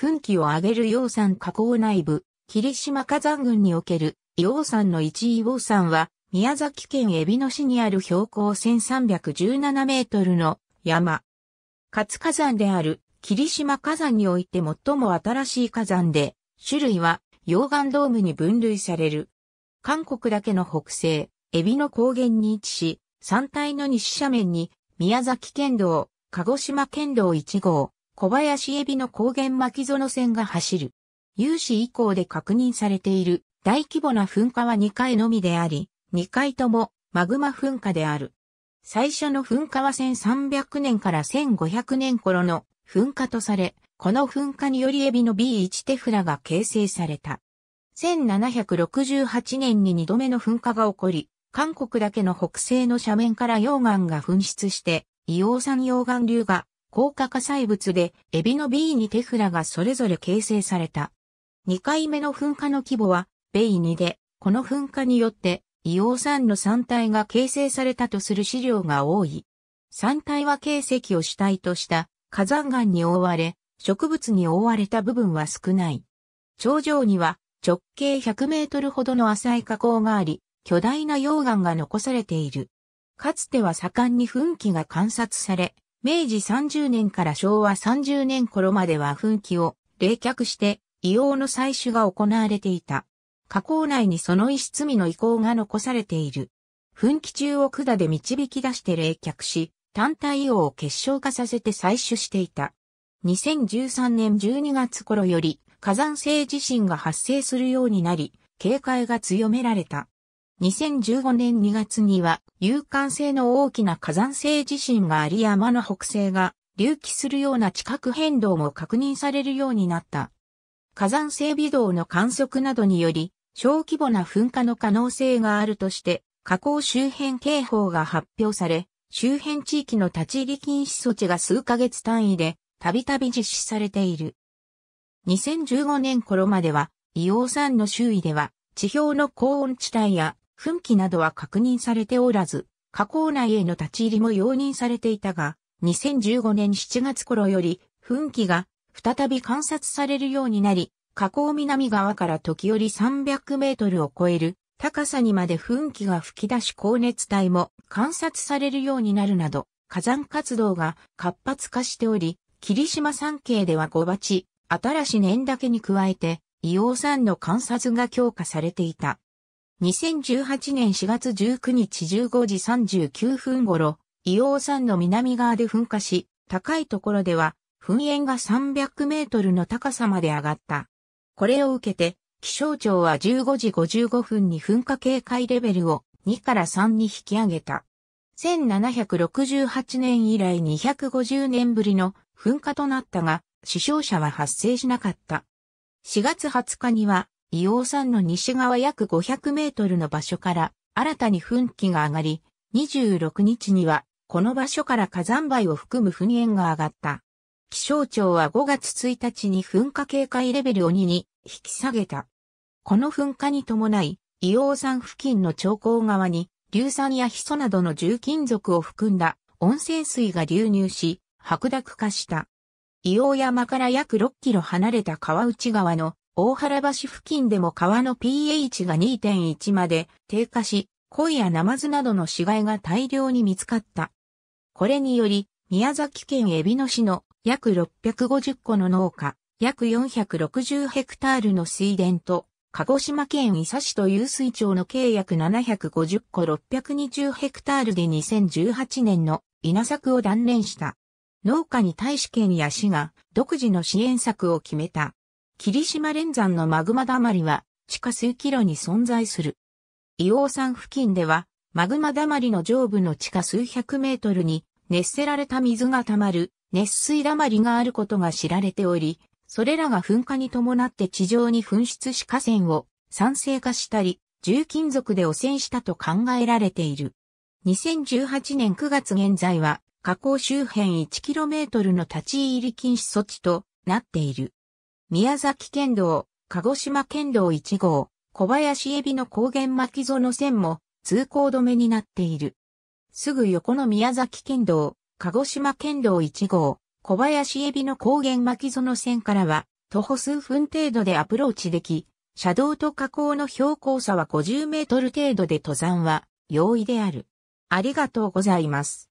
噴気を上げる硫山火口内部、霧島火山群における硫山の一位黄山は、宮崎県海老野市にある標高1317メートルの山。活火山である霧島火山において最も新しい火山で、種類は溶岩ドームに分類される。韓国だけの北西、海老野高原に位置し、山体の西斜面に宮崎県道、鹿児島県道1号、小林エビの高原巻園線が走る。有史以降で確認されている大規模な噴火は2回のみであり、2回ともマグマ噴火である。最初の噴火は1300年から1500年頃の噴火とされ、この噴火によりエビの B1 テフラが形成された。1768年に2度目の噴火が起こり、韓国だけの北西の斜面から溶岩が噴出して、硫黄酸溶岩流が高化火災物で、エビの b にテフラがそれぞれ形成された。2回目の噴火の規模は、ベイ2で、この噴火によって、硫黄酸の山体が形成されたとする資料が多い。山体は形跡を主体とした火山岩に覆われ、植物に覆われた部分は少ない。頂上には直径100メートルほどの浅い火口があり、巨大な溶岩が残されている。かつては盛んに噴気が観察され、明治30年から昭和30年頃までは噴気を冷却して硫黄の採取が行われていた。河口内にその一積みの遺構が残されている。噴気中を管で導き出して冷却し、単体硫黄を結晶化させて採取していた。2013年12月頃より火山性地震が発生するようになり、警戒が強められた。2015年2月には、有感性の大きな火山性地震があり山の北西が隆起するような地殻変動も確認されるようになった。火山性微動の観測などにより、小規模な噴火の可能性があるとして、火口周辺警報が発表され、周辺地域の立ち入り禁止措置が数ヶ月単位で、たびたび実施されている。2015年頃までは、硫黄山の周囲では、地表の高温地帯や噴気などは確認されておらず、火口内への立ち入りも容認されていたが、2015年7月頃より、噴気が再び観察されるようになり、火口南側から時折300メートルを超える高さにまで噴気が吹き出し高熱帯も観察されるようになるなど、火山活動が活発化しており、霧島山系では5鉢、新しい年だけに加えて、硫黄山の観察が強化されていた。2018年4月19日15時39分頃、伊王山の南側で噴火し、高いところでは、噴煙が300メートルの高さまで上がった。これを受けて、気象庁は15時55分に噴火警戒レベルを2から3に引き上げた。1768年以来250年ぶりの噴火となったが、死傷者は発生しなかった。4月20日には硫黄山の西側約500メートルの場所から新たに噴気が上がり、26日にはこの場所から火山灰を含む噴煙が上がった。気象庁は5月1日に噴火警戒レベルを2に引き下げた。この噴火に伴い、硫黄山付近の長江側に、硫酸やヒ素などの重金属を含んだ温泉水が流入し、白濁化した。硫黄山から約6キロ離れた川内川の大原橋付近でも川の pH が2.1まで低下し、鯉やナマズなどの死骸が大量に見つかった。これにより、宮崎県海老の市の約650個の農家、約460ヘクタールの水田と、鹿児島県伊佐市と湧水町の計約750個620ヘクタールで2018年の稲作を断念した。農家に対し県や市が独自の支援策を決めた。霧島連山のマグマだまりは地下数キロに存在する。硫黄山付近ではマグマだまりの上部の地下数百メートルに熱せられた水が溜まる熱水だまりがあることが知られており、それらが噴火に伴って地上に噴出し河川を酸性化したり、重金属で汚染したと考えられている。2018年9月現在は、河口周辺1キロメートルの立ち入り禁止措置となっている。宮崎県道、鹿児島県道1号、小林海老の高原巻園線も通行止めになっている。すぐ横の宮崎県道、鹿児島県道1号、小林海老の高原巻園線からは、徒歩数分程度でアプローチでき、車道と河口の標高差は50メートル程度で登山は容易である。ありがとうございます。